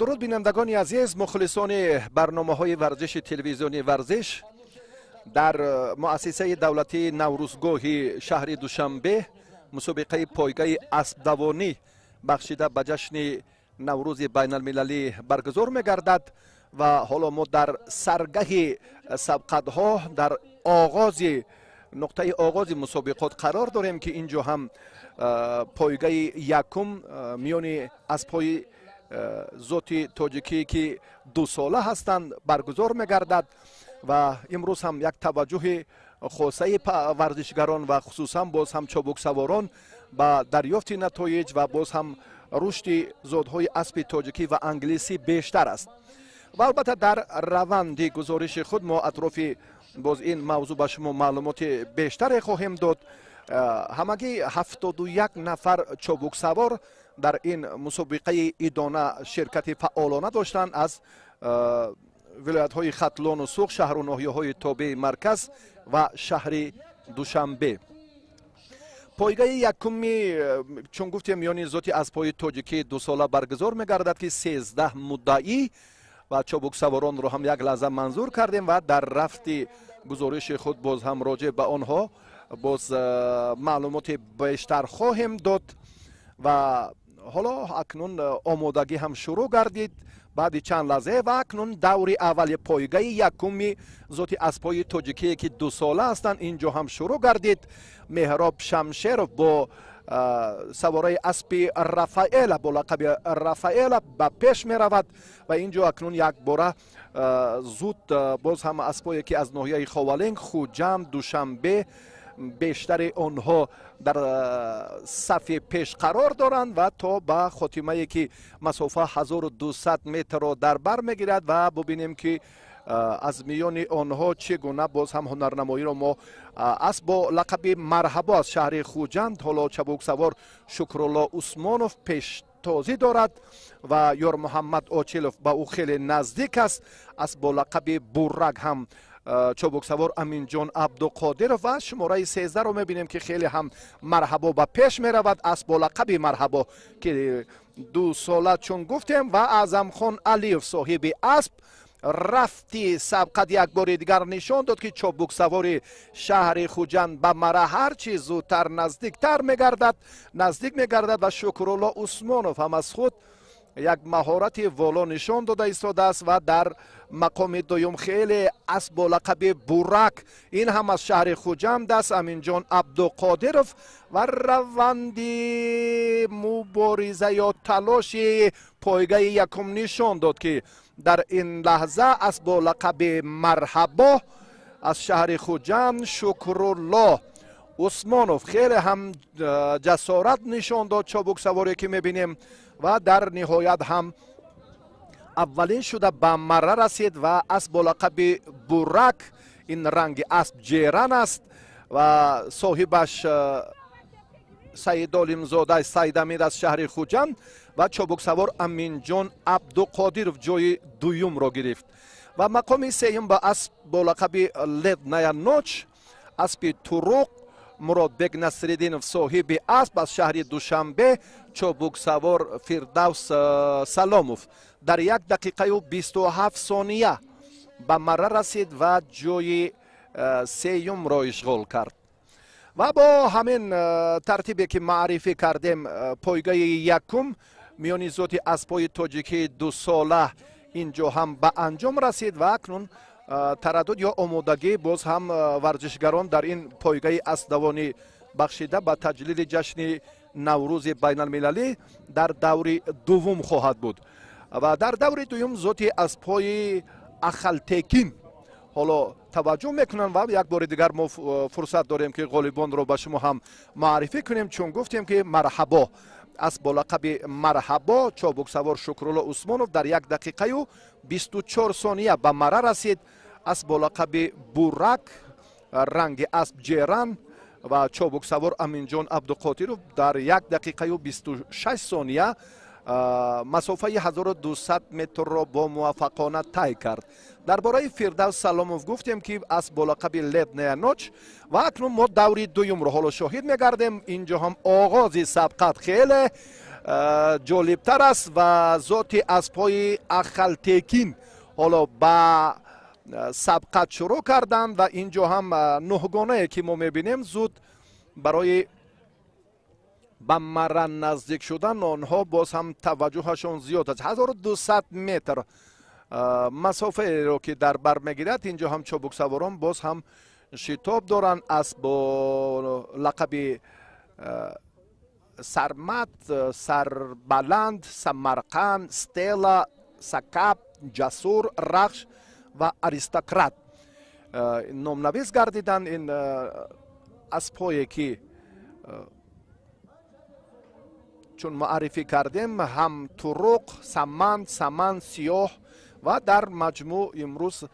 درود بینندگان عزیز مخلصان برنامه های ورزش تلویزیونی ورزش در مؤسسه دولتی نوروزگاه شهر دوشنبه مسابقه پایگاه اسب دوانی بخشیده به جشن نوروز بین المللی برگزار میگردد و حالا ما در سرگاه سبقت ها در آغاز نقطه آغاز مسابقات قرار داریم که اینجا هم پایگاه یکم میان اسب های Э, зоти тоҷикӣ ки дусола ҳастанд баргузор мегардад ва имрӯз ҳам як таваҷҷӯҳи хосаи варзишгарон ва хусусан боз ҳам чобуксаворон ба дарёфти натоиҷ ва боз ҳам рушди зодҳои аспи тоҷикӣ ва англисӣ бештар аст ва албатта дар раванди гузориши худ мо атрофи боз ин мавзӯъ ба шумо маълумоти бештаре хоҳем дод э, ҳамагӣ ҳафтоду як нафар чобуксавор дар ин мусобиқаи идона ширкати фаъолона доштанд аз э, вилоятҳои хатлону суғ шаҳру ноҳияҳои тобеи марказ ва шаҳри душанбе пойгаи якуми э, чун гуфтем миёни зоти аспои тоҷикӣ дусола баргузор мегардад ки сездаҳ муддаӣ ва чобуксаворонро ҳам як лаҳза манзур кардем ва дар рафти гузориши худ боз ҳам роҷеъ ба онҳо боз э, маълумоти бештар хоҳем дод ва ҳоло акнун э, омодагӣ ҳам шурӯъ гардид баъди чанд лаҳза ва акнун даври аввали пойгаи якуми зоти аспҳои тоҷикие ки дусола ҳастанд ин ҷо ҳам шурӯъ гардид меҳроб шамшеров бо э, савораи аспи рафаэла бо лақаби рафаэла ба пеш меравад ва ин ҷо акнун як бора э, зуд боз ҳам аспҳое ки аз ноҳияи ховалинг хуҷанд душанбе бештари онҳо дар э, сафи пеш қарор доранд ва то ба хотимае ки масофа 1200 метрро дар бар мегирад ва бубинем ки э, аз миёни онҳо чӣ гуна боз ҳам ҳунарнамоиро мо э, ас бо лақаби марҳабо аз шаҳри хуҷанд ҳоло чабуксавор шукрулло усмонов пештозӣ дорад ва ёрмуҳаммад очилов ба ӯ хеле наздик аст ас бо лақаби буррак ҳам چوبک سوار امین جان عبدالقادر و شماره 13 رو میبینیم که خیلی هم مرحبا به پیش میرود از بالقب مرحبا که دو ساله چون گفتیم و اعظم خان علیف صاحب اسب رفتی سبقت یک بار دیگر نشان داد که چوبک سوار شهر خوجند به مرا هر چی زودتر نزدیکتر میگردد نزدیک میگردد و شکرالله عثمانوف هم از خود یک مهارت والا نشان داده است و در мақоми дуюм хеле аз бо лақаби бурак ин ҳам аз шаҳри хуҷанд аст аминҷон абдуқодиров ва раванди мубориза ё талоши пойгаи якум нишон дод ки дар ин лаҳза аз бо лақаби марҳабо аз шаҳри хуҷанд шукрулло усмонов хеле ҳам э, ҷасорат нишон дод чобуксаворе ки мебинем ва дар ниҳоят ҳам аввалин шуда ба марра расед ва асбо лақаби бурак ин ранги асп ҷеран аст ва соҳибаш э, саидолимзода саидамид аз шаҳри хуҷанд ва чобуксавор аминҷон абдуқодиров ҷои дуюмро гирифт ва мақоми сеюм ба асп бо лақаби ледная ноч аспи туруқ муродбек насриддинов соҳиби асп аз шаҳри душанбе чобуксавор фирдавс э, саломов дар як дақиқаю бисту ҳафт сония ба марра расид ва ҷои э, сеюмро ишғол кард ва бо ҳамин э, тартибе ки маърифӣ кардем э, пойгаи якум миёни зоти аспои тоҷикии дусола ин ҷо ҳам ба анҷом расид ва акнун тараддуд ё омодагӣ боз ҳам варзишгарон дар ин пойгаи асдавонӣ бахшида ба таҷлили ҷашни наврӯзи байналмилалӣ дар даври дуввум хоҳад буд و در دوری دویم زوتی از پای اخلتکین حالا توجه میکنن و یک بار دیگر ما فرصت داریم که غالبان رو به شما هم معرفی کنیم چون گفتیم که مرحبا از بالاقب مرحبا چابک سوار شکرالا عثمانوف در یک دقیقه و 24 ثانیه به مره رسید از بالاقب بورک رنگ اسب جیران و چابک سوار امین جان عبدالقاتیروف در یک دقیقه و 26 ثانیه масофаи 1200 метрро бо муваффақона тай кард дар бораи фирдавс саломов гуфтем ки аз болақаби лебнеяноч ва акнун мо даври дуюмро ҳоло шоҳид мегардем ин ҷо ҳам оғози сабқат хеле ҷолибтар аст ва зоти аспҳои ахалтекин ҳоло ба сабқат шурӯъ карданд ва ин ҷо ҳам нӯҳгонае ки мо мебинем зуд барои به مرن نزدیک شدن آنها باز هم توجهشان زیاد است 1200 متر مسافه رو که در بر میگیرد اینجا هم چوبک سواران باز هم شتاب دارن از با لقب سرمت سربلند سمرقند ستیلا سکاب جسور رخش و اریستاکرات نامنویس گردیدن این پای که чун муаррифӣ кардем ҳам туруқ саманд саманд сиёҳ ва дар маҷмӯъ имрӯз э,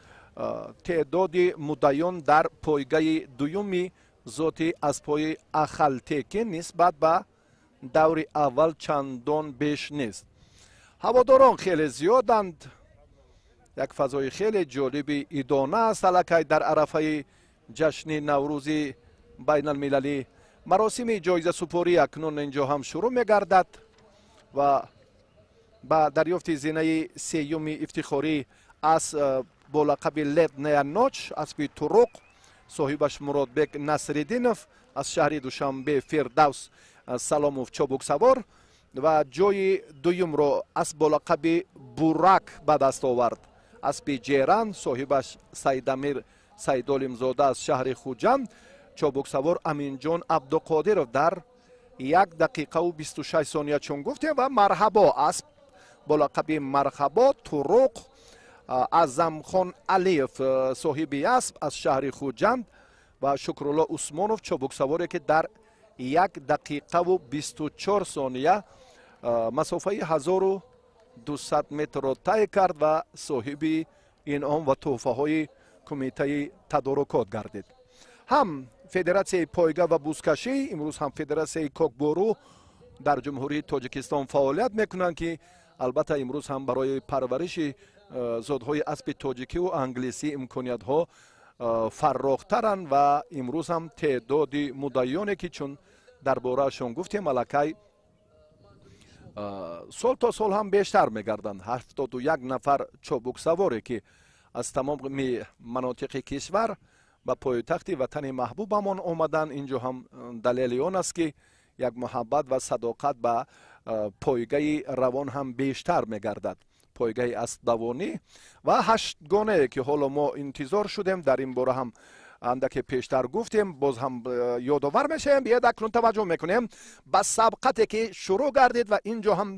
теъдоди муддаён дар пойгаи дуюми зоти аспои ахалтеки нисбат ба даври аввал чандон беш нест ҳаводорон хеле зиёданд як фазои хеле ҷолиби идона аст аллакай дар арафаи ҷашни наврӯзи байналмилалӣ маросими ҷоиза супорӣ акнун инҷо ҳам шурӯъ мегардад ва ба дарёфти зинаи сеюми ифтихорӣ аз э, болақаби леднеяноч асби туруқ соҳибаш муродбек насриддинов аз шаҳри душанбе фирдавс э, саломов чобуксавор ва ҷои дуюмро аз болақаби бурак ба даст овард асби ҷеран соҳибаш сайдамир сайдолимзода аз шаҳри хуҷанд чобуксавор аминҷон абдуқодиров дар як дақиқаву бисту шаш сония чун гуфтем ва марҳабо асп бо лақаби марҳабо туруқ азамхон алиев соҳиби асп аз шаҳри хуҷанд ва шукрулло усмонов чобуксаворе ки дар як дақиқаву бисту чор сония масофаи ҳазору дусад метрро тай кард ва соҳиби инъом ва тӯҳфаҳои кумитаи тадорукот гардид ҳам федератсияи пойга ва бузкашӣ имрӯз ҳам федератсияи кокбору дар ҷумҳурии тоҷикистон фаъолият мекунанд ки албатта имрӯз ҳам барои парвариши э, зодҳои аспи тоҷикиву англисӣ имкониятҳо э, фаррохтаранд ва имрӯз ҳам теъдоди мудайёне ки чун дар борааашон гуфтем аллакай э, сол то сол ҳам бештар мегарданд ҳафтоду як нафар чобуксаворе ки аз тамоми манотиқи кишвар به پای تخت وطن محبوب همون اومدن اینجا هم دلیل اون است که یک محبت و صداقت به پایگه روان هم بیشتر میگردد پایگه از دوانی و هشت گانه که حالا ما انتظار شدیم در این باره هم андаке пештар гуфтем боз ҳам э, ёдовар мешавем бияд акнун таваҷҷӯҳ мекунем ба сабқате ки шурӯъ гардид ва ин ҷо ҳам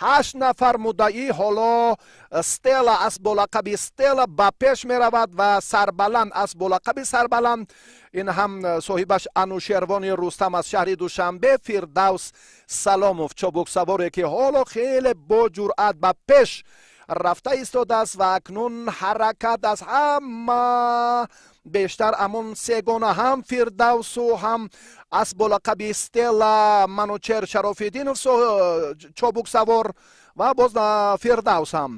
ҳашт нафар муддаӣ ҳоло э, стела аст болақаби стела ба пеш меравад ва сарбаланд аст болақаби сарбаланд ин ҳам э, соҳибаш анушервони рустам аз шаҳри душанбе фирдавс саломов чобуксаворе ки ҳоло хеле бо ҷуръат ба пеш рафта истодааст ва акнун ҳаракат аз ҳама бештар ҳамон се гона ҳам фирдавсу ҳам асболақаби стелла манучер шарофиддинов э, чобук савор ва боз фирдавс ҳам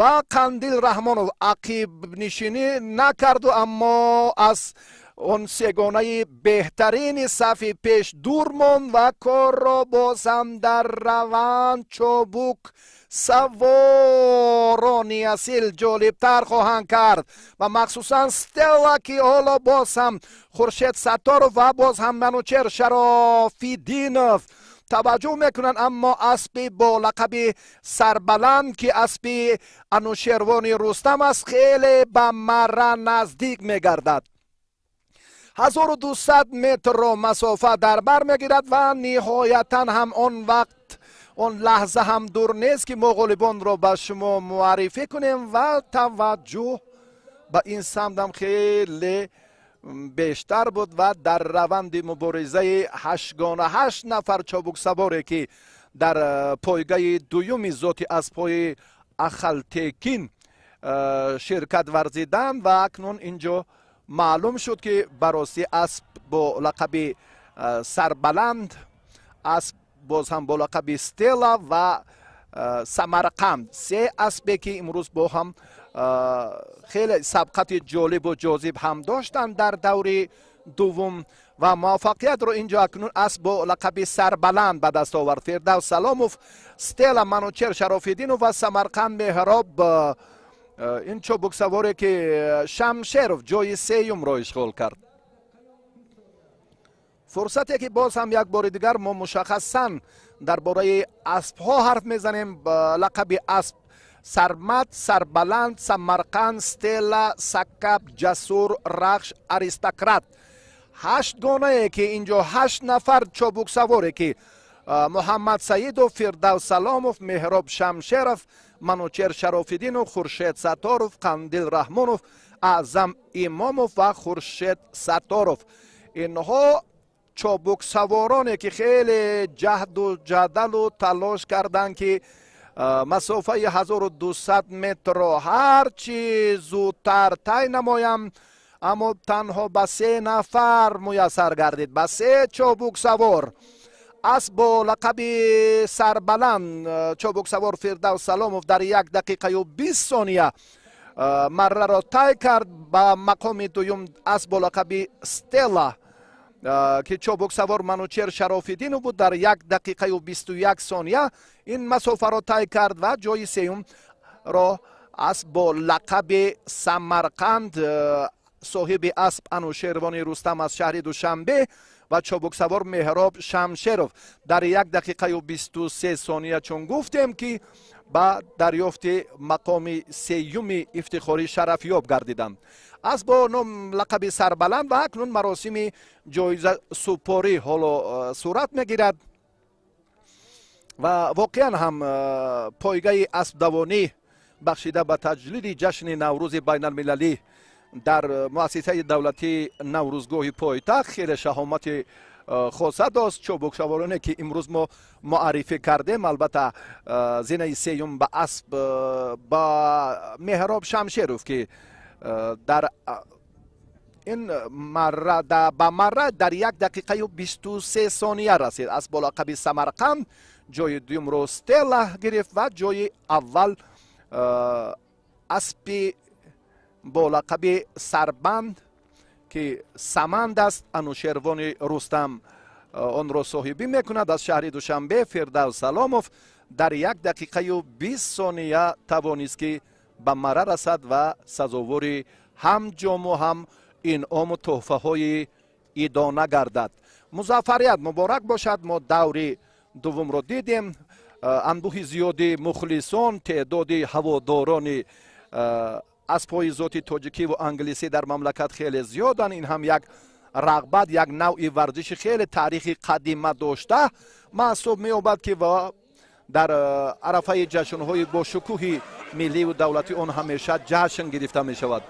ва қандил раҳмонов ақибнишинӣ накарду аммо аз он сегонаи беҳтарини сафи пеш дур монд ва корро боз ҳам дар раванд чобук سوارانی اصیل جالبتر خواهند کرد و مخصوصا ستلا که حالا باز هم خرشت ستار و باز هم منوچر شرافی دینف توجه میکنند اما اسبی با لقب سربلند که اسبی انوشیروانی رستم است خیلی به مره نزدیک میگردد 1200 متر را مسافه در بر میگیرد و نهایتا هم آن وقت он лаҳза ҳам дур нест ки мо ғолибонро ба шумо муаррифӣ кунем ва таваҷҷӯҳ ба ин самт ҳам хеле бештар буд ва дар раванди муборизаи ҳашгона ҳашт нафар чобуксаворе ки дар э, пойгаи дуюми зоти аспои ахалтекин э, ширкат варзиданд ва акнун ин ҷо маълум шуд ки ба роси асп бо лақаби э, сарбаланд асп боз ҳам бо лақаби стела ва э, самарқанд се аспе ки имрӯз бо ҳам э, хеле сабқати ҷолибу ҷозиб ҳам доштанд дар даври дуввум ва муваффақиятро инҷо акнун аст бо лақаби сарбаланд ба даст овард фирдавс саломов стела манучер шарофиддинов ва самарқанд меҳроб э, инчо буксаворе ки шамшеров ҷои сеюмро ишғол кард فرصتی که باز هم یک بار دیگر ما مشخصا درباره اسب ها حرف میزنیم لقب اسب سرمت، سربلند، سمرقند، ستیلا، سکب، جسور، رخش، اریستکرات هشت گانه که اینجا هشت نفر چوبک سواره که محمد سیدوف، فردوس سلاموف، مهراب شمشرف منوچر و خورشید ستاروف، قندیل رحمانوف، اعظم امام و خورشید ستاروف اینها чобук савороне ки хеле ҷаҳду ҷадалу талош карданд ки масофаи 1200 метрро ҳарчи зудтар тай намоям аммо танҳо ба се нафар муяссар гардид ба се чобук савор ас бо лақаби сарбаланд чобук савор фирдав саломов дар як дақиқаю бист сония мараро тай кард ба мақоми дуюм ас бо лақаби стелла که چوبک سوار منوچر شرافیدین بود در یک دقیقه و 21 ثانیه این مسافه را تای کرد و جای سیوم را اسب با لقب سمرقند صاحب اسب انوشیروان رستم از شهر دوشنبه و چوبک سوار مهراب شمشیروف در یک دقیقه و 23 ثانیه چون گفتیم که با دریافت مقام سیوم افتخاری شرفیاب گردیدم. аз бо лақаби сарбаланд ва акнун маросими ҷоиза супорӣ ҳоло э, сурат мегирад ва воқеан ҳам э, пойгаи аспдавонӣ бахшида ба таҷлили ҷашни наврӯзи байналмилалӣ дар э, муассисаи давлати наврӯзгоҳи пойтахт хеле шаҳомати хоса дост чобукшавороне ки имрӯз мо муаррифӣ кардем албатта зинаи сеюм ба асп ба меҳроб шамшеров ки дар ин марра ба марра дар як дақиқаю бисту се сония расид аз болоқаби самарқанд ҷои дуюмро стела гирифт ва ҷои аввал аспи болоқаби сарбанд ки саманд аст анушервони рустам онро соҳибӣ мекунад аз шаҳри душанбе фирдав саломов дар як дақиқаю бист сония тавонист ки ба мара расад ва сазовори ҳам ҷому ҳам инъому тӯҳфаҳои идона гардад музаффарият муборак бошад мо даври дуввумро дидем э, андӯҳи зиёди мухлисон теъдоди ҳаводорони э, аспҳои зоти тоҷикиву англисӣ дар мамлакат хеле зиёданд ин ҳам як рағбат як навъи варзиши хеле таърихи қадима дошта маҳсуб меёбад ки дар э, арафаи ҷашнҳои бошукӯҳи милливу давлатӣ он ҳамеша ҷашн гирифта мешавад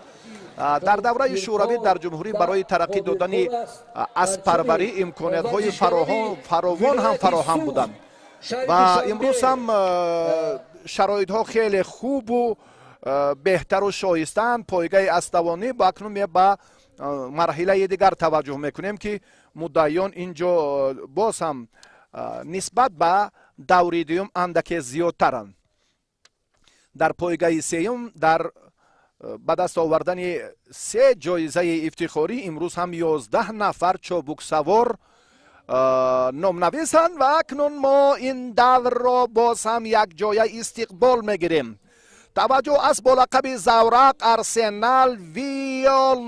дар давраи шӯравӣ дар ҷумҳурӣ барои тараққӣ додани аспарварӣ имкониятҳои фаровон ҳам фароҳам буданд ва имрӯз ҳам э, шароитҳо хеле хубу э, беҳтару шоҳистаанд пойгаи аставонӣ ба акнун ба марҳилаи дигар таваҷҷӯҳ мекунем ки муддаъиён ин ҷо боз ҳам нисбат ба даври дуюм андаке зиёдтаранд дар пойгаи сеюм дар ба даст овардани се ҷоизаи ифтихорӣ имрӯз ҳам 11 нафар чобуксавор номнависанд ва акнун мо ин даврро боз ҳам якҷоя истиқбол мегирем таваҷҷӯҳ аст бо лақаби заврақ арсенал виёл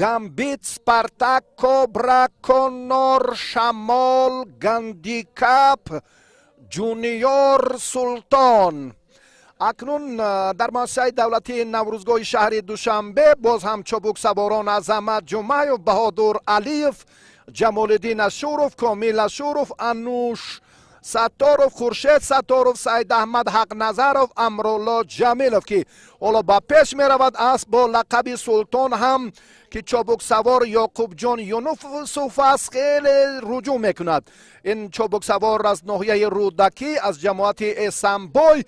گمبیت سپارتاک کبرا کنور شمال گندیکپ، جونیور سلطان اکنون در مؤسسه دولتی نوروزگاه شهری دوشنبه باز هم چوبک سواران عظمت جمعه و بهادر علیف جمال الدین اشورف کامیل اشورف انوش сатторов хуршед сатторов саид аҳмад ҳақназаров амрулло ҷамилов ки ҳоло ба пеш меравад аст бо лақаби султон ҳам ки чобуксавор ёқубҷон юнусуф аст хеле руҷӯъ мекунад ин чобуксавор аз ноҳияи рӯдакӣ аз ҷамоати эсанбой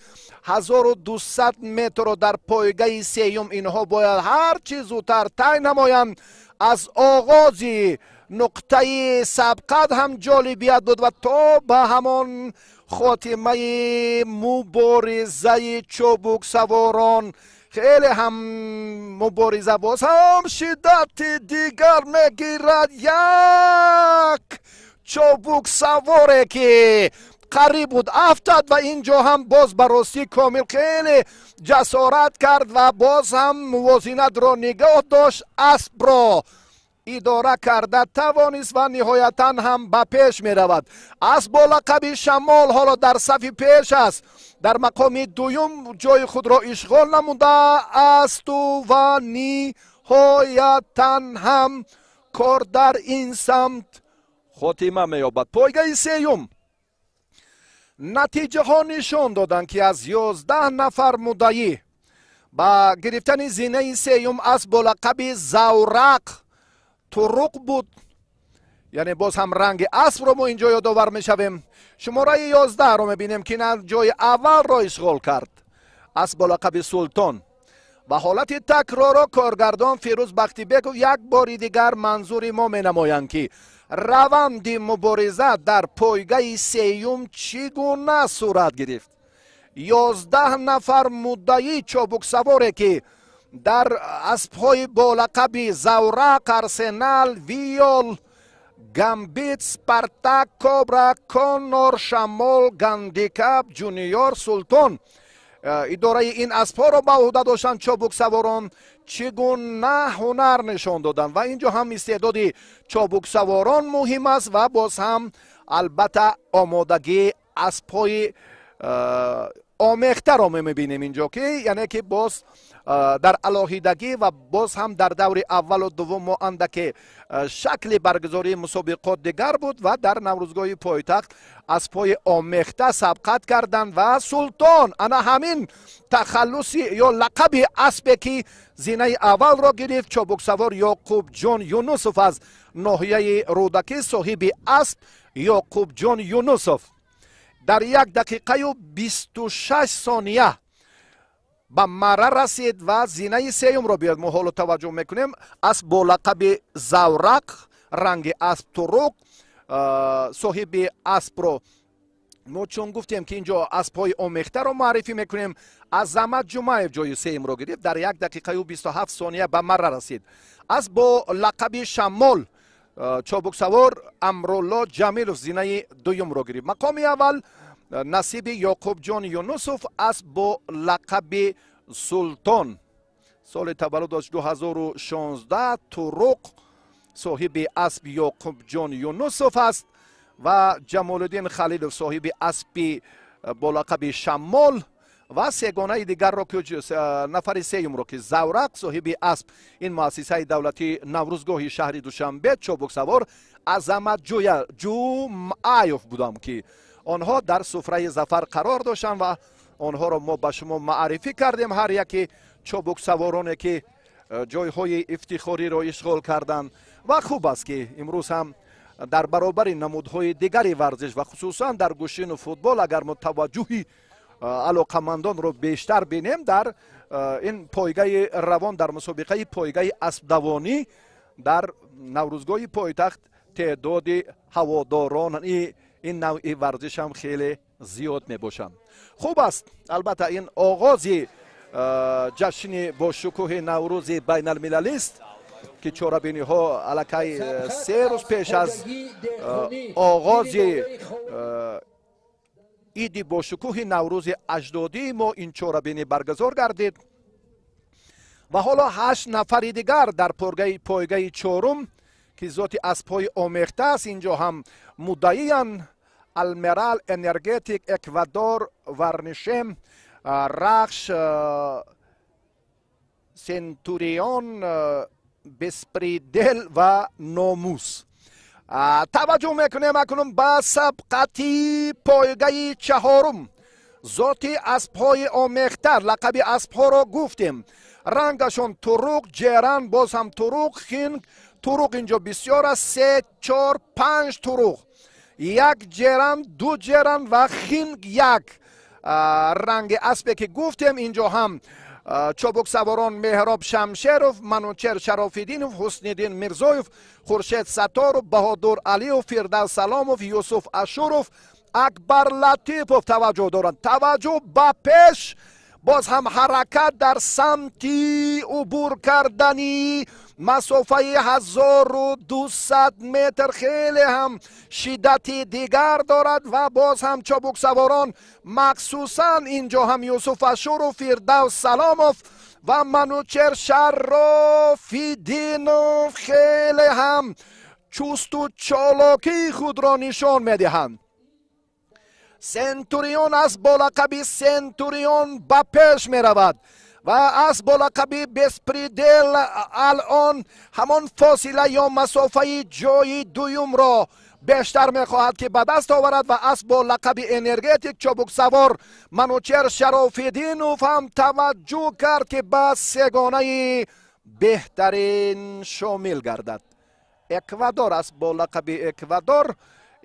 1200 метрро дар пойгаи сеюм инҳо бояд ҳарчи зудтар тай намоянд аз оғози نقطه سبقت هم جالبیت بود و تا به همان خاتمه مبارزه چوبک سواران خیلی هم مبارزه باز هم شدت دیگر میگیرد یک چوبک سواره که قریب بود افتاد و اینجا هم باز براستی کامل خیلی جسارت کرد و باز هم موازینت را نگاه داشت اسب را اداره کرده توانیست و نهایتا هم به پیش می رود از بالا قبی شمال حالا در صفی پیش است در مقام دویم جای خود را اشغال نموده است و و نهایتا هم کار در این سمت خاتیمه می آباد پایگه سیوم نتیجه ها نشان دادن که از یازده نفر مدعی با گرفتن زینه سیوم از بلقب زورق ترق بود یعنی باز هم رنگ اسب رو ما اینجا یادآور میشویم شماره 11 رو بینیم که نه جای اول را اشغال کرد اسب لقب سلطان و حالت تکرار کارگردان فیروز بختی بگو یک باری دیگر منظور ما می که روند مبارزه در پایگاه سیوم چگونه صورت گرفت یازده نفر مدعی چابک سواره که در از پای با لقب زورق ارسنال ویول گمبیت سپرتک کبرا کنور شمال گندیکاب، جونیور سلطان اداره این از رو با حده داشتن چا چگونه نه هنر نشان دادن و اینجا هم استعدادی چابک سواران مهم است و باز هم البته آمادگی از омехтаро мемебинем инҷо ки яъне ки боз дар алоҳидагӣ ва боз ҳам дар даври аввалу дуввум мо андаке шакли баргузории мусобиқот дигар буд ва дар наврӯзгоҳи пойтахт аз пои омехта сабқат карданд ва султон ана ҳамин тахаллуси ё лақаби аспе ки зинаи аввалро гирифт чобуксавор ёқубҷон юнусов аз ноҳияи рӯдакӣ соҳиби асп ёқубҷон юнусов дар як дақиқаю бисту шаш сония ба мара расид ва зинаи сеюмро биёд мо ҳоло таваҷҷӯҳ мекунем аз бо лақаби заврақ ранги асп турук соҳиби аспро мо чун гуфтем ки инҷо аспҳои омехтаро маърифӣ мекунем азамат ҷумаев ҷои сеюмро гирифт дар як дақиқаю бисту ҳафт сония ба марра расид аз бо лақаби шамол чобуксавор амрулло ҷамилов зинаи дуюмро гирифт мақоми аввал насиби ёқубҷон юнусов аст бо лақаби султон соли таваллудаш 2016 туруқ соҳиби асби ёқубҷон юнусов аст ва ҷамолиддин халилов соҳиби асби бо лақаби шамол ва сегонаи дигарро нафари сеюмро ки заврақ соҳиби асп ин муассисаи давлати наврӯзгоҳи шаҳри душанбе чобуксавор азаматҷуяҷумаев будам ки آنها در سفره زفر قرار داشتند و آنها را ما به شما معرفی کردیم هر یکی چوبک سوارانی که جای های افتخاری را اشغال کردند و خوب است که امروز هم در برابر نمودهای دیگری ورزش و خصوصا در گوشین و فوتبال اگر ما توجه علاقمندان را بیشتر بینیم در این پایگاه روان در مسابقه پایگاه اسب دوانی در نوروزگاه پایتخت تعداد هواداران این نوع ورزش هم خیلی زیاد می باشم خوب است البته این آغاز جشن با شکوه نوروز بین المللی است که چورابینی ها علکای سه روز پیش از آغاز ایدی با شکوه نوروز اجدادی ما این چورابینی برگزار گردید و حالا هشت نفر دیگر در پرگه پایگه چورم که ذات از پای آمیخته است اینجا هم مدعیان المرال، انرگیتیک، اکوادور ورنشم رخش سنتوریون بسپریدل و نوموس توجه میکنیم اکنون با سبقتی پایگه چهارم ذاتی اسبهای آمیختر لقب اسبها رو گفتیم رنگشون تروق جران باز هم تروق خینگ تروق اینجا بسیار است سه چهار پنج تروق یک جرم دو جرم و خینگ یک رنگ اسبه که گفتیم اینجا هم چوبک سواران مهراب شمشیروف منوچر شرافیدینوف حسنیدین مرزایوف خورشید ستارو بهادر علیوف فردوس سلاموف یوسف اشوروف اکبر لطیفوف توجه دارند توجه به پیش باز هم حرکت در سمتی عبور کردنی مسافه 1200 متر خیلی هم شدت دیگر دارد و باز هم چابک سواران مخصوصا اینجا هم یوسف اشور و فردوس سلاموف و منوچر شرافی دینوف خیلی هم چوست و چالاکی خود را نشان میدهند сентурион аз болақаби сентурион ба пеш меравад ва аз болақаби беспридел алон ҳамон фосила ё масофаи ҷои дуюмро бештар мехоҳад ки ба даст оварад ва аз бо лақаби энергетик чобуксавор манучер шарофиддинов ҳам таваҷҷӯҳ кард ки ба сегонаи беҳтарин шомил гардад эквадор аз бо лақаби эквадор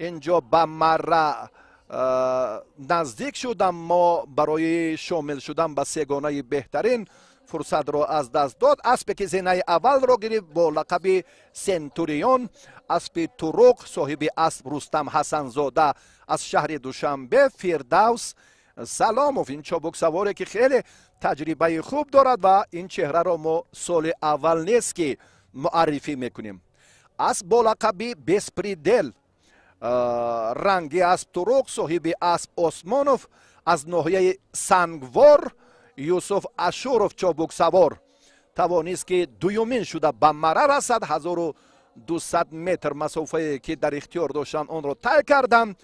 ин ҷо ба марра نزدیک شدم ما برای شامل شدن به سگانه بهترین فرصت را از دست داد اسب که زینه اول را گرفت با لقب سنتوریون اسب تروق صاحب اسب رستم حسن زاده از شهر دوشنبه فردوس سلاموف این چابک سواره که خیلی تجربه خوب دارد و این چهره را ما سال اول نیست که معرفی میکنیم اسب با لقب بسپریدل دل ранги аспторуқ соҳиби асп осмонов аз ноҳияи сангвор юсуф ашуров чобуксавор тавонист ки дуюмин шуда ба мара расад 1200 метр масофае ки дар ихтиёр доштанд онро тай кардам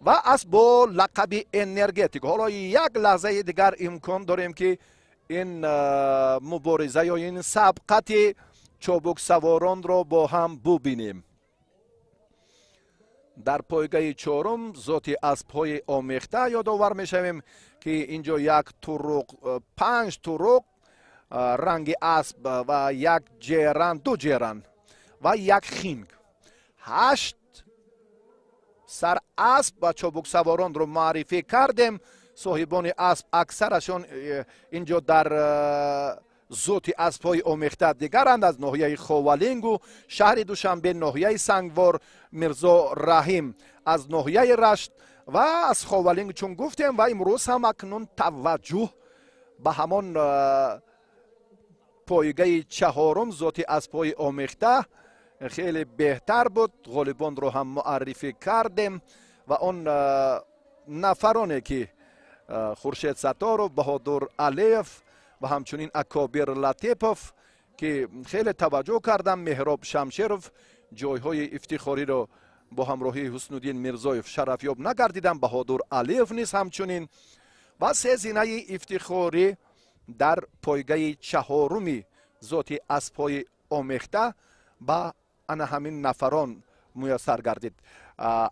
ва асп бо лақаби энергетик ҳоло як лаҳзаи дигар имкон дорем ки ин мубориза ё ин сабқати чобуксаворонро бо ҳам бубинем дар пойгаи чорум зоти аспҳои омехта ёдовар мешавем ки инҷо як туруқ э, панҷ туруқ э, ранги асп э, ва як ҷеран ду ҷеран ва як хинг ҳашт сар асп ва чобуксаворонро маърифӣ кардем соҳибони асп аксарашон инҷо дар зоти аспҳои омехта дигаранд аз ноҳияи ховалингу шаҳри душанбе ноҳияи сангвор мирзо раҳим аз ноҳияи рашт ва аз ховалингу чун гуфтем ва имрӯз ҳам акнун таваҷҷӯҳ ба ҳамон пойгаи чаҳорум зоти аспҳои омехта хеле беҳтар буд ғолибонро ҳам муаррифӣ кардем ва он нафароне ки хуршед саторов баҳодур алиев و همچنین اکابر لطیپوف که خیلی توجه کردم مهراب شمشیروف جای های افتخاری را با همراهی حسن الدین مرزایف شرفیاب نگردیدم بهادر علیف نیز همچنین و سه زینه افتخاری در پایگه چهارمی ذات اسبهای آمخته با انا همین نفران میسر گردید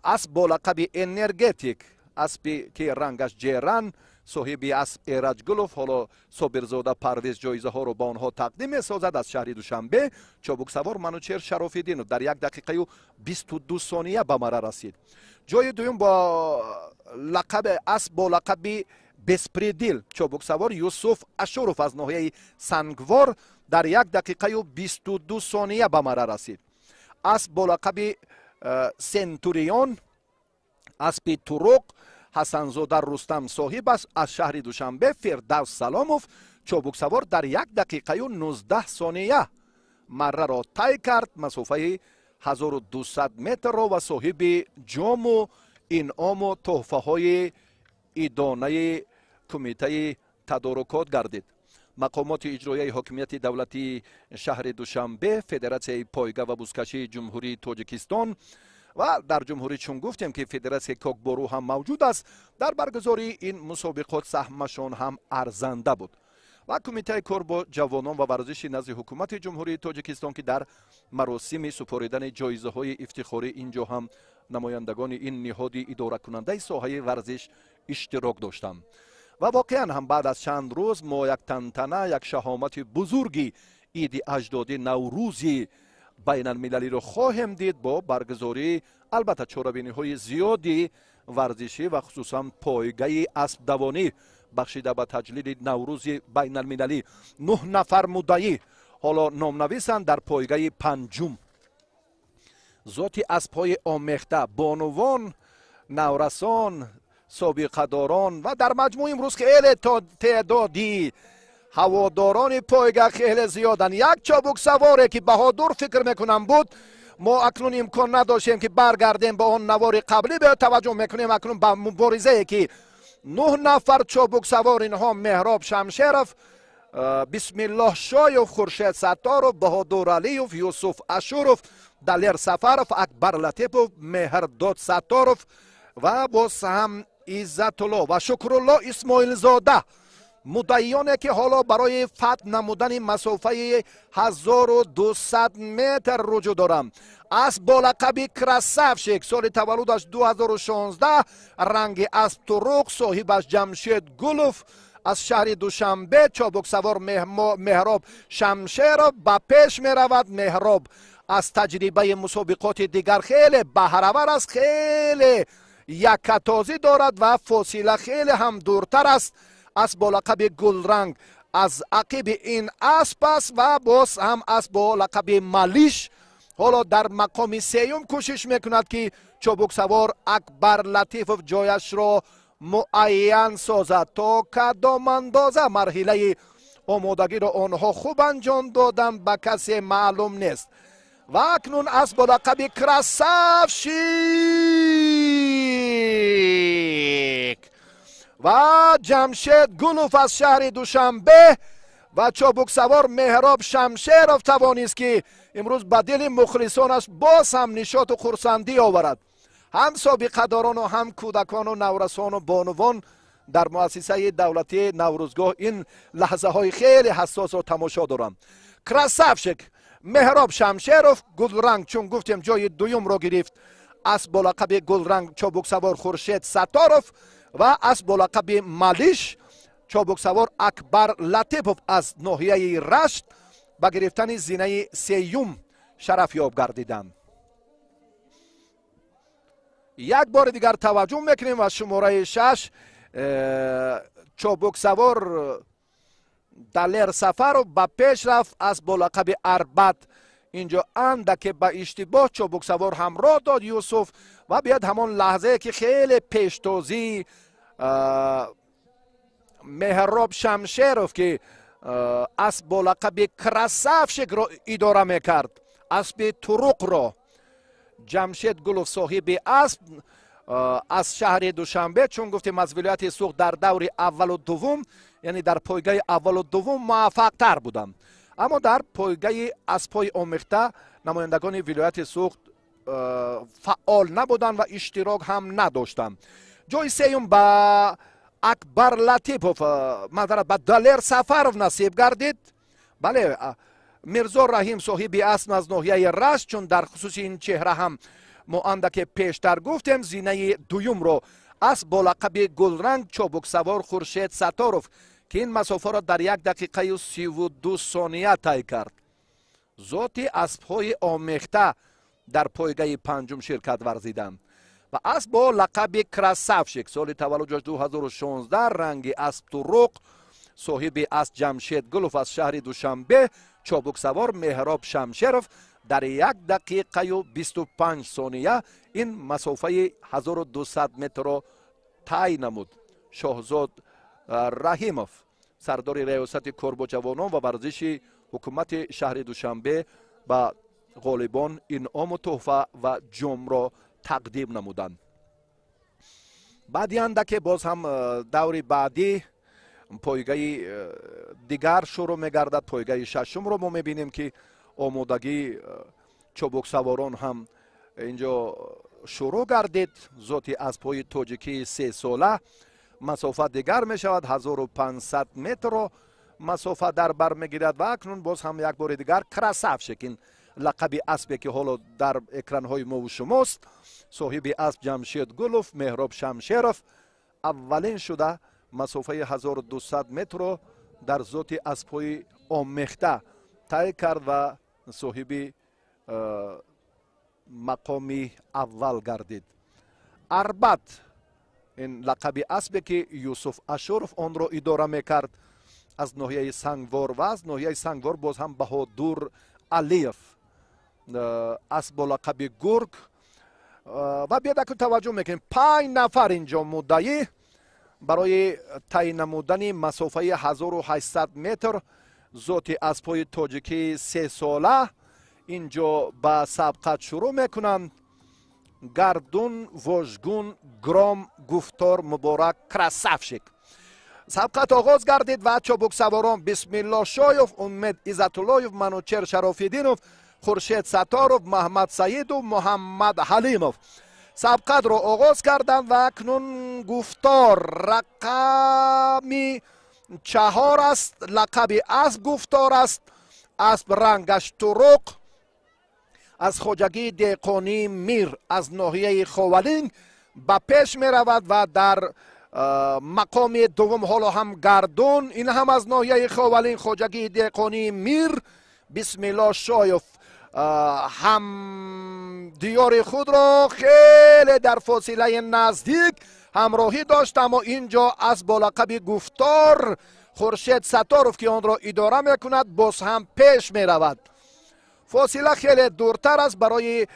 اسب با لقب انرگتیک اسبی که رنگش جران соҳиби асп эраҷгулов ҳоло собирзода парвез ҷоизаҳоро ба онҳо тақдим месозад аз шаҳри душанбе чобуксавор манучер шарофиддинов дар як дақиқаю бисту ду сония ба марра расид ҷои дуюм бо лақаби асп бо лақаби беспредил чобуксавор юсуф ашуров аз ноҳияи сангвор дар як дақиқаю бисту ду сония ба марра расид асп бо лақаби э, сентурион аспи туруқ ҳасанзода рустам соҳибаш аз шаҳри душанбе фирдавс саломов чобуксавор дар як дақиқаю 19 сония марраро тай кард масофаи 1200 метрро ва соҳиби ҷому инъому тӯҳфаҳои идонаи кумитаи тадорукот гардид мақомоти иҷроияи ҳокимияти давлатии шаҳри душанбе федератсияи пойга ва бузкашии ҷумҳурии тоҷикистон و در جمهوری چون گفتیم که فدراسیون کوکبرو هم موجود است در برگزاری این مسابقات سهمشان هم ارزنده بود و کمیته کار با جوانان و ورزش نزد حکومت جمهوری تاجیکستان که در مراسم سپاریدن جایزه های افتخاری اینجا هم نمایندگان این نهاد اداره کننده ساحه ورزش اشتراک داشتند و واقعا هم بعد از چند روز ما یک تنتنه یک شهامت بزرگی ایدی اجداد نوروزی بین المللی رو خواهم دید با برگزاری البته چوربینی های زیادی ورزشی و خصوصا پایگه اسب دوانی بخشیده به تجلیل نوروز بین المللی نه نفر مدعی حالا نام نویسند در پایگه پنجم ذات اسب های آمخته بانوان نورسان سابقه داران و در مجموع امروز که تعدادی ҳаводорони пойга хеле зиёданд як чобук саворе ки баҳодур фикр мекунам буд мо акнун имкон надоштем ки баргардем ба он навори қаблӣ таваҷҷӯҳ мекунем акнун ба муборизае ки нӯҳ нафар чобук савор инҳо меҳроб шамшеров э, бисмиллоҳ шоев хуршед саттаров баҳодур алиев юсуф ашуров далер сафаров акбар латипов меҳрдод саттаров ва боз ҳам иззатулло ва шукрулло исмоилзода مدعیانه که حالا برای فت نمودن مسافه 1200 متر رجوع دارم از با لقب کرسفشک سال تولدش 2016 رنگ اسب صاحب صاحبش جمشید گلوف از شهر دوشنبه چابک سوار مهراب شمشیر به پیش می رود مهراب از تجربه مسابقات دیگر خیلی بهرور است خیلی یک تازی دارد و فاصله خیلی هم دورتر است از با لقب رنگ از عقیب این اسب است و باز هم از با لقب ملیش حالا در مقام سیوم کوشش میکند که چوبک سوار اکبر لطیف جایش را معین سازد تا کدام اندازه مرحله امودگی را آنها خوب انجام دادن به کسی معلوم نیست و اکنون از با لقب کرسفشیک و جمشید گلوف از شهر دوشنبه و چابک سوار مهراب شمشیر توانیست که امروز بدل مخلصانش باز هم نشاط و خورسندی آورد هم سابقه داران و هم کودکان و نورسان و بانوان در مؤسسه دولتی نوروزگاه این لحظه های خیلی حساس و تماشا دارم کرسفشک مهراب شمشیروف گل رنگ چون گفتیم جای دویم را گرفت از بالاقب گل رنگ چابک سوار خورشید ستاروف و از بلقب مالش سوار اکبر لطیپوف از ناحیه رشت با گرفتن زینه سیوم شرف یاب گردیدند یک بار دیگر توجه میکنیم و شماره شش دلیر دلر و به پیش رفت از بلقب اربد اینجا که به اشتباه هم را داد یوسف و بیاد همان لحظه که خیلی پیشتازی меҳроб шамшеров ки асп бо лақаби красавшикро идора мекард асби туруқро ҷамшед гулов соҳиби асп аз шаҳри душанбе чун гуфтем аз вилояти суғ дар даври аввалу дуввум яъне дар пойгаи аввалу дуввум муваффақтар будам аммо дар пойгаи аспҳои омехта намояндагони вилояти суғ фаъол набуданд ва иштирок ҳам надоштанд ҷои сеюм ба акбар латипов мазарат ба далер сафаров насиб гардид бале мирзо раҳим соҳиби асм аз ноҳияи раст чун дар хусуси ин чеҳра ҳам мо андаке пештар гуфтем зинаи дуюмро асп бо лақаби гулранг чобуксавор хуршед саторов ки ин масофаро дар як дақиқаю сиву ду сония тай кард зоти аспҳои омехта дар пойгаи панҷум ширкат варзиданд ва асп бо лақаби красавшик соли таваллуҷаш 2016 ранги асптуруқ соҳиби асп ҷамшед гулов аз шаҳри душанбе чобуксавор меҳроб шамшеров дар як дақиқаю 25 сония ин масофаи 1200 метрро тай намуд шоҳзод раҳимов сардори раёсати корбоҷавонон ва варзиши ҳукумати шаҳри душанбе ба ғолибон инъому тӯҳфа ва ҷомро тақдим намуданд баъди андаке боз ҳам э, даври баъдӣ пойгаи э, дигар шурӯъ мегардад пойгаи шашумро мо мебинем ки омодаги э, чобуксаворон ҳам инҷо шурӯъ гардид зоти аспҳои тоҷикии сесола масофа дигар мешавад 1500 метрро масофа дар бар мегирад ва акнун боз ҳам як бори дигар красавшекин лақаби аспе ки ҳоло дар экранҳои мову шумост соҳиби асп ҷамшед гулов меҳроб шамшеров аввалин шуда масофаи 1200 метрро дар зоти аспҳои омехта тай кард ва соҳиби э, мақоми аввал гардид арбат ин лақаби аспе ки юсуф ашуров онро идора мекард аз ноҳияи сангвор ва аз ноҳияи сангвор боз ҳам баҳодур алиев Э, аз болақаби гург э, ва биядаку таваҷҷӯҳ мекунем панҷ нафар инҷо муддаӣ барои таъин намудани масофаи 1800 метр зоти аспҳои тоҷикии сесола инҷо ба сабқат шурӯъ мекунанд гардун вожгун гром гуфтор муборак красавшик сабқат оғоз гардид ва чобуксаворон бисмилло шоев умед изатуллоев манучер шарофиддинов خورشید ستاروف محمد سعید و محمد حلیموف سبقت را آغاز کردند و اکنون گفتار رقمی چهار است لقب اسب گفتار است اسب رنگش ترق از خوجگی دیقانی میر از ناحیه خوالینگ به پیش می رود و در مقام دوم حالا هم گردون این هم از ناحیه خوالینگ خوجگی دیقانی میر بسم الله شایف هم دیار خود را خیلی در فاصله نزدیک همراهی داشت اما اینجا از بالقب گفتار خورشید ستاروف که اون را اداره میکند باز هم پیش میرود فاصله خیلی دورتر است برای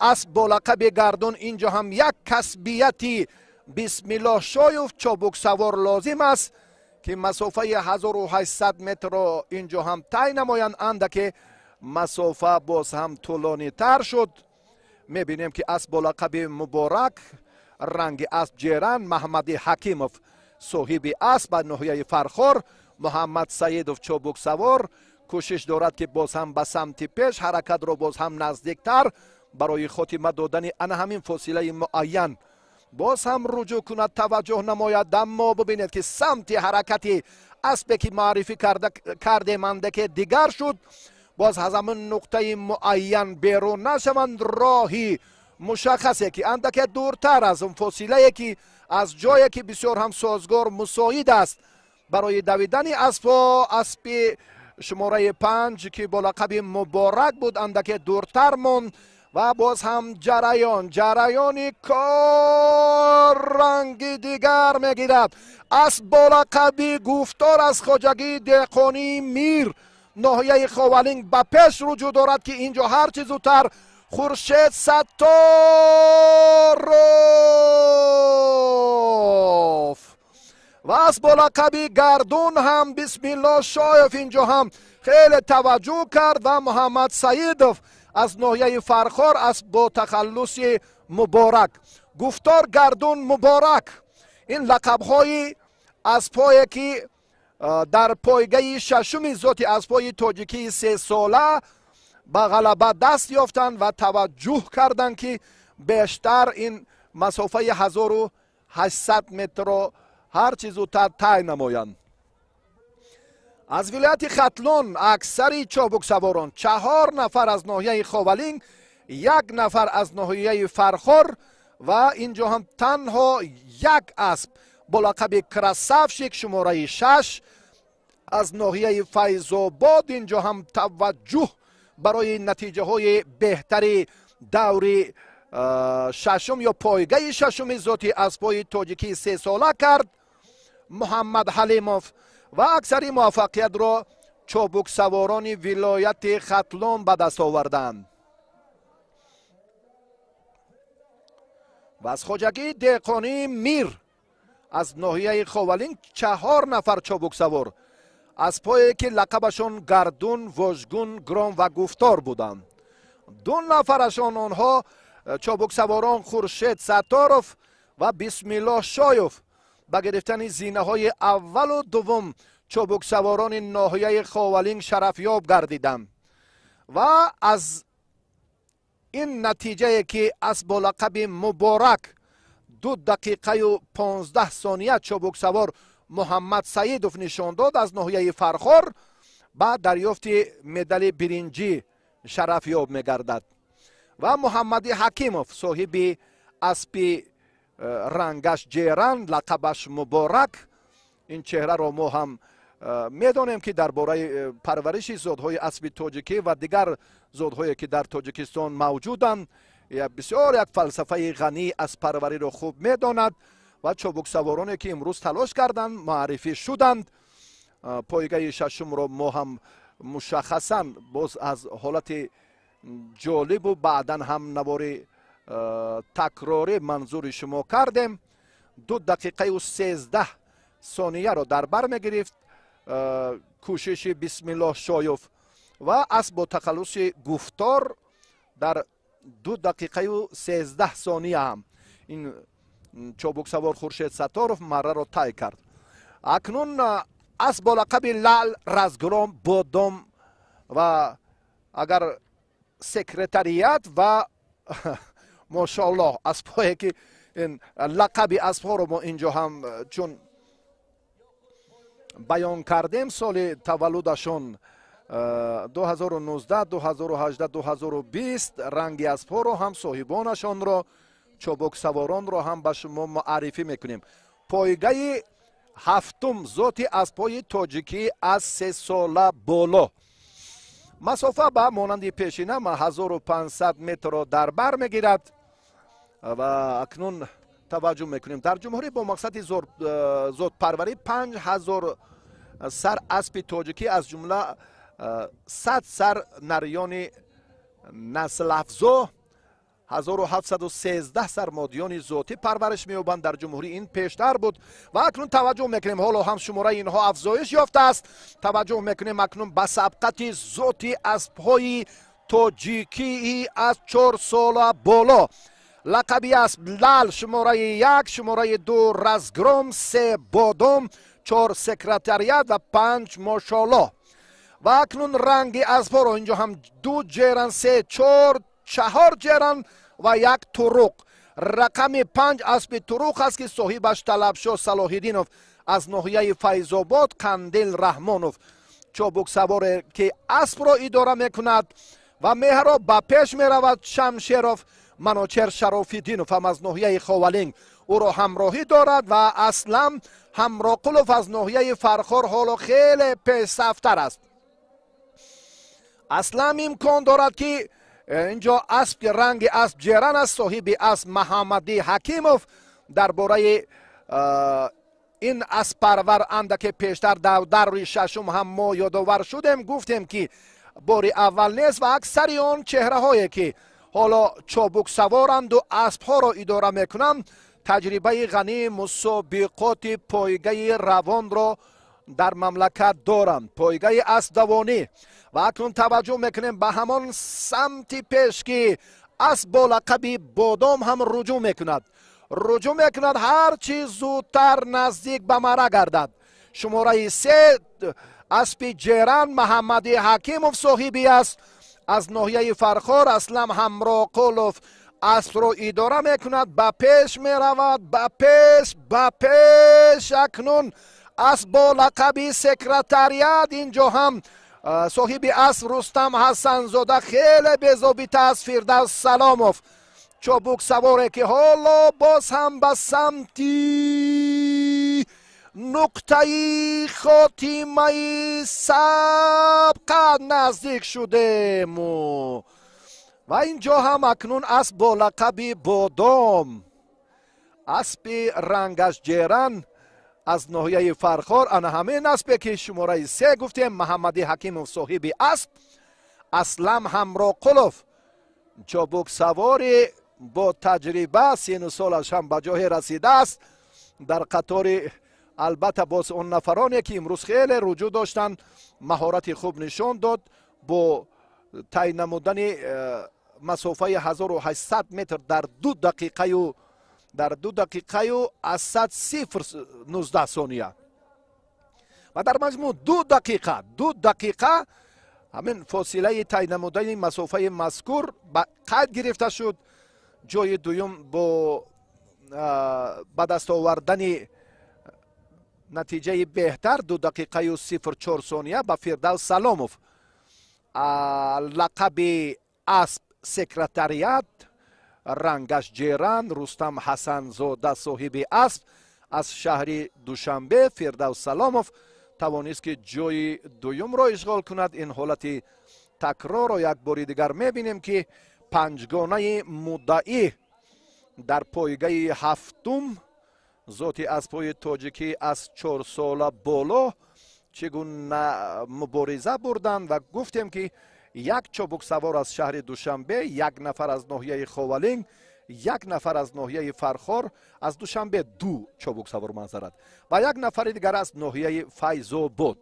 از بالاقب گردون اینجا هم یک کسبیتی بسم الله شایف چابک سوار لازم است که مسافه 1800 متر را اینجا هم تای نمایند که مسافه باز هم طولانی تر شد میبینیم که اسب لقب مبارک رنگ اسب جیران محمد حکیموف صاحب اسب ناحیه فرخور محمد سیدوف چوبک سوار کوشش دارد که باز هم به سمت پیش حرکت را باز هم نزدیک تر برای خاتمه دادن ان همین فاصله معین باز هم رجوع کند توجه نماید ما ببینید که سمت حرکتی اسبی که معرفی کرده کرده منده که دیگر شد باز از نقطه معین بیرون نشوند راهی مشخصه که اندکه دورتر از اون فاصله که از جایی که بسیار هم سازگار مساعد است برای دویدن اسب و اسب شماره پنج که با لقب مبارک بود اندکه دورتر موند و باز هم جریان جریان کار دیگر میگیرد اسب با گفتار از خواجگی دقانی میر ناحیه خاولینگ به پیش رجوع دارد که اینجا هر چیز زودتر خورشید ستاروف و از بالا قبی گردون هم بسم الله شایف اینجا هم خیلی توجه کرد و محمد سیدوف از ناحیه فرخار از با تخلص مبارک گفتار گردون مبارک این لقب های از پای که дар пойгаи шашуми зоти аспои тоҷикии сесола ба ғалаба даст ёфтанд ва таваҷҷӯҳ карданд ки бештар ин масофаи 1800 метрро ҳар чи зудтар тай намоянд аз вилояти хатлон аксари чобуксаворон чаҳор нафар аз ноҳияи ховалинг як нафар аз ноҳияи фархор ва ин ҷо ҳам танҳо як асп بلاقب کراسف شیک شماره شش از ناحیه فیض آباد اینجا هم توجه برای نتیجه های بهتری دور ششم یا پایگه ششم از پای تاجیکی سه ساله کرد محمد حلیموف و اکثری موفقیت را چوبک سواران ولایت خطلون به دست آوردند و از خوجگی دقانی میر از ناحیه خوالین چهار نفر چابک سوار از پایه که لقبشون گردون وژگون گرام و گفتار بودند دو نفرشان آنها چابک سواران خورشید ستاروف و بسم الله شایوف به گرفتن زینه های اول و دوم چابک سواران ناحیه شرف شرفیاب گردیدم و از این نتیجه که از لقب مبارک ду дақиқаю понздаҳ сония чобуксавор муҳаммад саидов нишон дод аз ноҳияи фархор ба дарёфти медали биринҷи шарафёб мегардад ва муҳаммади ҳакимов соҳиби аспи э, рангаш ҷеран лақабаш муборак ин чеҳраро мо ҳам э, медонем ки дар бораи э, парвариши зодҳои асби тоҷикӣ ва дигар зодҳое ки дар тоҷикистон мавҷуданд یا بسیار یک فلسفه غنی از پروری رو خوب میداند و چوبک سوارانی که امروز تلاش کردند معرفی شدند پایگه ششم رو ما هم مشخصا باز از حالت جالب و بعدا هم نوار تکراری منظور شما کردیم دو دقیقه و سیزده ثانیه رو در بر گرفت کوشش بسم الله شایف و از با تخلص گفتار در دو دقیقه و سیزده ثانیه هم این چوبک سوار خورشید ستارف مره را تای کرد اکنون از بالقب لال رزگرام بادام و اگر سکرتریت و ماشاءالله از پایه که این لقبی از پا رو ما اینجا هم چون بیان کردیم سال تولدشون 2019 2018 2020 رنگی از رو هم صاحبانشان را چوبک سواران را هم به شما معرفی میکنیم پایگه هفتم ذاتی از پای تاجیکی از سه ساله بالا مسافه به مانند پیشینه ما 1500 متر در بر میگیرد و اکنون توجه میکنیم در جمهوری با مقصد زود پروری 5000 سر اسب تاجیکی از جمله صد سر نریان نسل افزو 1713 سر مادیان زوتی پرورش میوبند در جمهوری این پیشتر بود و اکنون توجه میکنیم حالا هم شماره اینها افزایش یافته است توجه میکنیم اکنون به سبقت زوتی از پای توجیکی از چور سال بالا لقبی از لال شماره یک شماره دو رزگرم سه بادم چور سکرتریت و پنج ماشالله و اکنون رنگی از رو اینجا هم دو جیران سه چهار چهار جیران و یک تروق رقم پنج اسب تروق است که صاحبش طلبشاه صلاح الدینوف از ناحیه آباد کندل رحمانوف چوبک سوار که اسب را اداره میکند و مهرا به پیش میرود شمشیروف منوچر شرافی الدینوف هم از ناحیه خاولینگ او را همراهی دارد و اصلا همراقلوف از ناحیه فرخور حالا خیلی پیش است اصلا امکان دارد که اینجا اسب که رنگ اسب جران است صاحب اسب محمدی حکیموف درباره این اسب پرور که پیشتر در دروی ششم هم ما یادوار شدیم گفتیم که باری اول نیست و اکثر آن چهره هایی که حالا چوبک سوارند و اسب ها را اداره میکنند تجربه غنی مسابقات پایگه روان را در مملکت دارند پایگه اسب دوانی و اکنون توجه میکنیم به همان سمتی پیش که از بالا قبی بادام هم رجوع میکند رجوع میکند هر چی زودتر نزدیک به مرا گردد شماره سه اسپی جیران محمدی حکیموف صاحبی است از ناحیه فرخار اسلم همراه قولوف اسب رو اداره میکند به پیش میرود به پیش به پیش اکنون از با لقبی سکرتریت اینجا هم соҳиби аср рустам ҳасанзода хеле безобита аз фирдавс саломов чобук саворе ки ҳоло боз ҳам ба самти нуқтаи хотимаи сабқат наздик шудем ва ин ҷо ҳам акнун асп бо лақаби бодом аспи рангаш ҷеран از نهایی فرخار انا همه نصب که شماره سه گفتیم محمدی حکیم و صاحب اسب اسلام همرو قلوف چوبک سواری با تجربه سینو سالش هم به جای رسیده است در قطار البته باز اون نفرانی که امروز خیلی رجوع داشتن مهارت خوب نشان داد با تعیین نمودن مسافه 1800 متر در دو دقیقه و дар ду дақиқаю аз сад сифр нуздаҳ сония ва дар маҷмӯ ду дақиқа ду дақиқа ҳамин фосилаи тай намудани масофаи мазкур ба қайд гирифта шуд ҷои дуюм бо ба даст овардани натиҷаи беҳтар ду дақиқаю сифр чор сония ба фирдав саломов лақаби асп секретарият рангаш ҷеран рустам ҳасанзода соҳиби асп аз шаҳри душанбе фирдавс саломов тавонист ки ҷои дуюмро ишғол кунад ин ҳолати такрорро як бори дигар мебинем ки панҷгонаи муддаӣ дар пойгаи ҳафтум зоти аспҳои тоҷикӣ аз чорсола боло чӣ гуна мубориза бурданд ва гуфтем ки як чобук савор аз шаҳри душанбе як нафар аз ноҳияи ховалинг як нафар аз ноҳияи фархор аз душанбе ду чобук савор манзарад ва як нафари дигар аз ноҳияи файзобод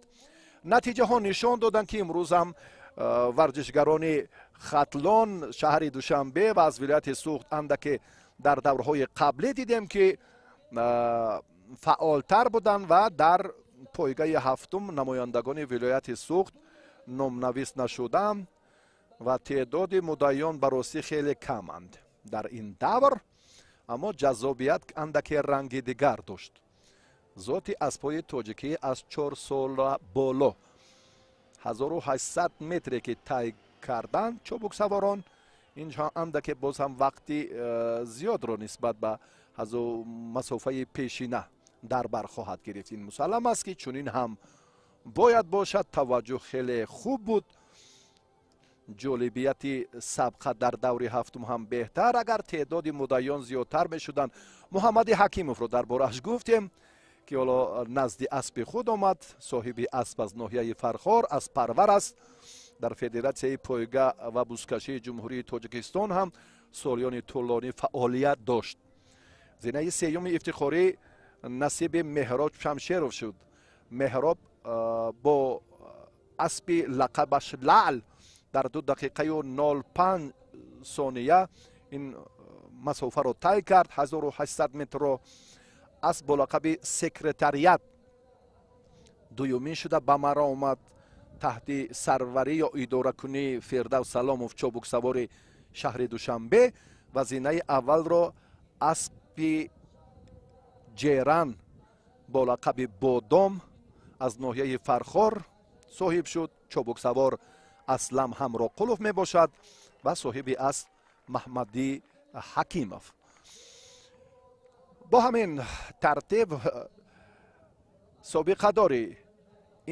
натиҷаҳо нишон доданд ки имрӯз ҳам э, варзишгарони хатлон шаҳри душанбе ва аз вилояти суғд андаке дар даврҳои қаблӣ дидем ки э, фаъолтар буданд ва дар пойгаи ҳафтум намояндагони вилояти суғд номнавис нашудам ва теъдоди мудайён ба росӣ хеле каманд дар ин давр аммо ҷаззобият андаке ранги дигар дошт зоти аспҳои тоҷикӣ аз чор сола боло 1800 метре ки тай карданд чобуксаворон инҷо андаке боз ҳам вақти э, зиёдро нисбат ба масофаи пешина дар бар хоҳад гирифт ин мусаллам аст ки чунин ҳам бояд бошад таваҷҷӯҳ хеле хуб буд ҷолибияти сабқа дар даври ҳафтум ҳам беҳтар агар теъдоди мудайён зиёдтар мешуданд муҳаммади ҳакимовро дар борааш гуфтем ки ҳоло назди аспи худ омад соҳиби асп аз ноҳияи фархор аз парвар аст дар федератсияи пойга ва бузкашии ҷумҳурии тоҷикистон ҳам солёни тӯлонӣ фаъолият дошт зинаи сеюми ифтихорӣ насиби меҳроб шамшеров шуд меҳроб бо аспи лақабаш лаъл дар ду дақиқаю 05 сония ин масофаро тай кард 1800 метрро асп бо лақаби секретарият дуюмин шуда ба маро омад таҳти сарварӣ ё идоракуни фердав саломов чобуксавори шаҳри душанбе ва зинаи аввалро аспи ҷеран бо лақаби бодом аз ноҳияи фархор соҳиб шуд чобуксавор аслам ҳамроқулов мебошад ва соҳиби асл маҳмадӣ ҳакимов бо ҳамин тартиб собиқа дори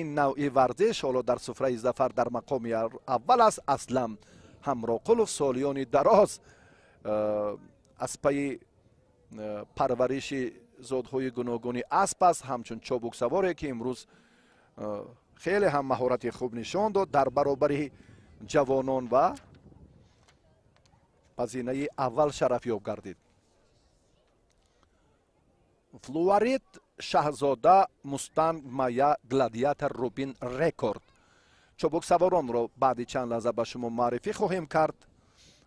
ин навъи варзиш ҳоло дар суфраи зафар дар мақоми аввал аст аслам ҳамроқулов солиёни дароз э, аз паи э, парвариши задҳои гуногуни асп аст ҳамчун чобуксаворе ки имрӯз хеле ҳам маҳорати хуб нишон дод дар баробари ҷавонон ва ба зинаи аввал шараф ёб гардид флуарит шаҳзода мустанг мая гладиатор рубин рекорд чобуксаворонро баъди чанд лаҳза ба шумо маърифӣ хоҳем кард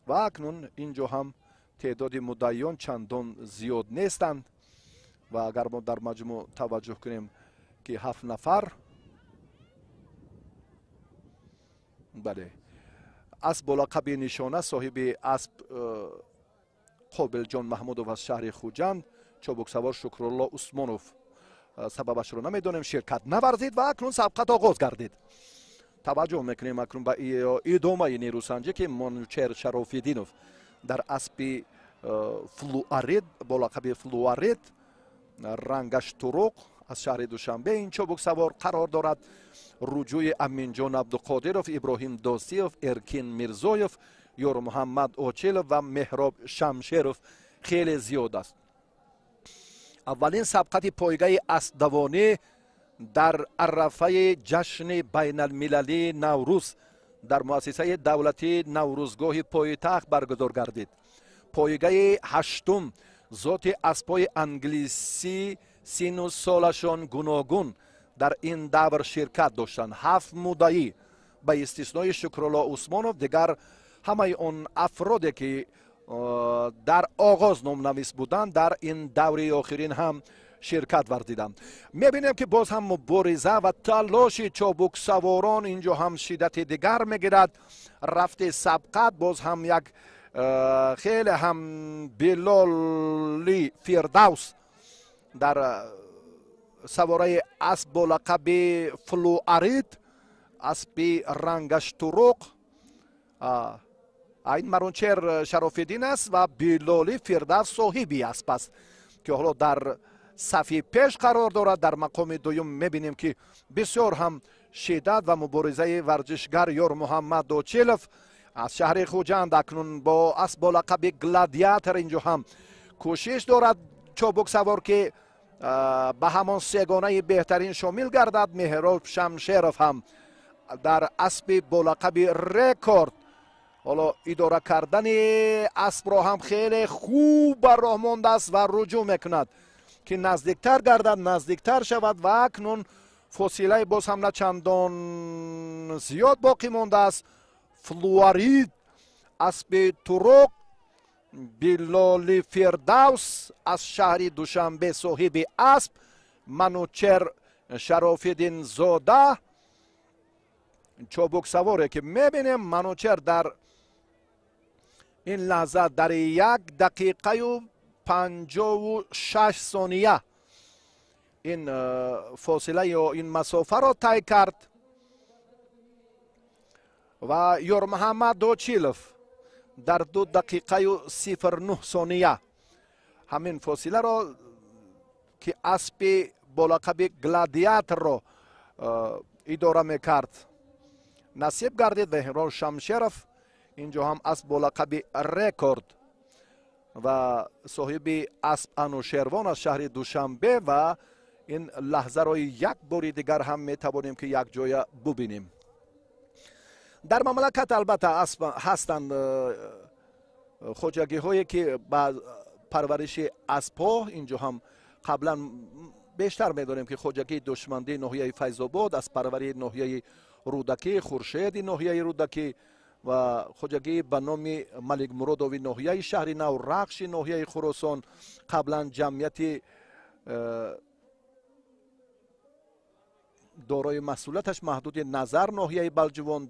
ва акнун ин ҷо ҳам теъдоди муддаъиён чандон зиёд нестанд و اگر ما در مجموع توجه کنیم که هفت نفر بله از بلاقب نشانه صاحب اسب قابل جان محمودوف از شهر خوجند چوبک سوار شکرالله عثمانوف سببش رو نمیدونیم شرکت نورزید و اکنون سبقت آغاز گردید توجه میکنیم اکنون به ایدومه ای نیروسنجی که منوچر شرافیدینوف در اسب فلوارید بلاقب فلوارید рангаш туруқ аз шаҳри душанбе ин чобук савор қарор дорад руҷӯи аминҷон абдуқодиров иброҳим досиев эркин мирзоев ёрмуҳаммад очилов ва меҳроб шамшеров хеле зиёд аст аввалин сабқати пойгаи асдавонӣ дар аррафаи ҷашни байналмилалии наврӯз дар муассисаи давлати наврӯзгоҳи пойтахт баргузор гардид пойгаи ҳаштум зоти аспои англиси сину солашон гуногун дар ин давр ширкат доштанд ҳафт муддаӣ ба истисної шукрулло усмонов дигар ҳамаи он афроде ки э, дар оғоз номнавис буданд дар ин даври охирин ҳам ширкат вардидам мебинем ки боз ҳам мубориза ва талоши чобуксаворон ин ҷо ҳам шиддати дигар мегирад рафти сабқат боз ҳам як Э, хеле ҳам белоли фирдаус дар э, савораи асп бо лақаби флуарид асби рангаштуруқ айн марунчер э, шарофиддин аст ва белоли фирдаус соҳиби асп аст ки ҳоло дар сафи пеш қарор дорад дар мақоми дуюм мебинем ки бисёр ҳам шиддат ва муборизаи варзишгар ёр муҳаммад очилов از شهر خوجند اکنون با اسب با لقب گلادیاتر اینجا هم کوشش دارد چوبک سوار که به همان سگانه بهترین شامل گردد مهراب شمشرف هم در اسب با لقب رکورد حالا اداره کردن اسب را هم خیلی خوب بر راه است و رجوع میکند که نزدیکتر گردد نزدیکتر شود و اکنون فاصله باز هم نه چندان زیاد باقی مانده است فلورید اسب تروق بلال فردوس از شهری دوشنبه صاحب اسب منوچر شرافدین زاده چوبک سواره که میبینیم منوچر در این لحظه در یک دقیقه و پنجا و شش ثانیه این فاصله یا این مسافه را تای کرد ва ёрмуҳаммад дочилов дар ду дақиқаю сифр нӯҳ сония ҳамин фосиларо ки аспи болақаби гладиаторро э, идора мекард насиб гардид ва эҳрон шамшеров инҷо ҳам асп болақаби рекорд ва соҳиби асп анушервон аз шаҳри душанбе ва ин лаҳзаро як бори дигар ҳам метавонем ки якҷоя бубинем дар мамлакат албатта ҳастанд э, хоҷагиҳое ки ба парвариши аспо инҷо ҳам қаблан бештар медонем ки хоҷагии душмандии ноҳияи файзобод аз парварии ноҳияи рудакӣ хуршеди ноҳияи рудакӣ ва хоҷагӣ ба номи маликмуродови ноҳияи шаҳри нав рақши ноҳияи хуросон қаблан ҷамъияти э, дорои масъулияташ маҳдуди назар ноҳияи балҷувон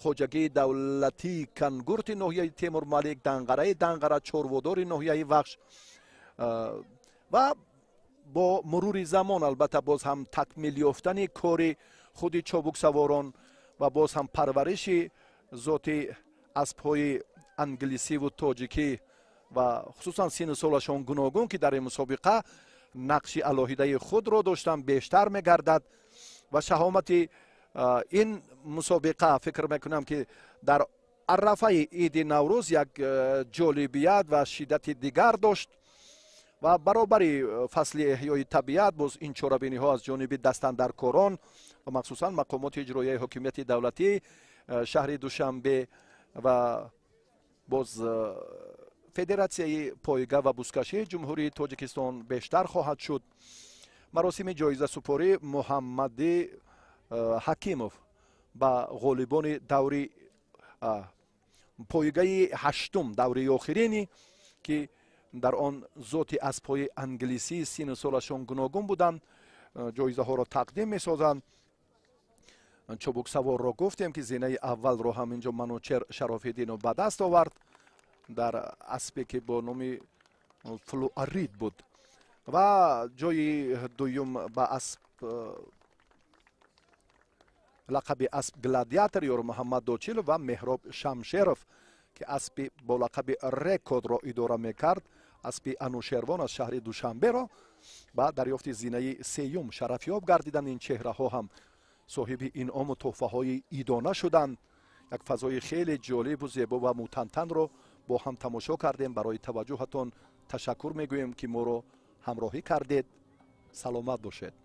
хоҷагии давлатии кангурти ноҳияи темур малик данғараи данғара чорводори ноҳияи вахш ва бо мурури замон албатта боз ҳам такмил ёфтани кори худи чобуксаворон ва боз ҳам парвариши зоти аспҳои англисиву тоҷикӣ ва хусусан синусолашон гуногун ки дар ин мусобиқа нақши алоҳидаи худро доштан бештар мегардад ва шаҳомати ин мусобиқа фикр мекунам ки дар аррафаи иди наврӯз як э, ҷолибият ва шиддати дигар дошт ва баробари э, фасли эҳёи табиат боз ин чорабиниҳо аз ҷониби дастандаркорон ва махсусан мақомоти иҷроияи ҳокимияти давлатӣ э, шаҳри душанбе ва боз федератсияи пойга ва бузкашии ҷумҳурии тоҷикистон бештар хоҳад шуд маросими ҷоизасупорӣ муҳаммадӣ Э, ҳакимов ба ғолибони даври пойгаи ҳаштум даври охирини ки дар он зоти аспҳои англисӣ сини солашон гуногун буданд э, ҷоизаҳоро тақдим месозанд чубуксаворро гуфтем ки зинаи аввалро ҳам ин ҷо манучер шарофиддинов ба даст овард дар аспе ки бо номи э, флуарид буд ва ҷои дуюм ба асп лақаби асп гладиатор ёру муҳаммаддочил ва меҳроб шамшеров ки аспи бо лақаби рекодро идора мекард аспи анушервон аз шаҳри душанберо ба дарёфти зинаи сеюм шарафёб гардиданд ин чеҳраҳо ҳам соҳиби инъому тӯҳфаҳои идона шуданд як фазои хеле ҷолибу зебо ва мутантанро бо ҳам тамошо кардем барои таваҷҷӯҳатон ташаккур мегӯем ки моро ҳамроҳӣ кардед саломат бошед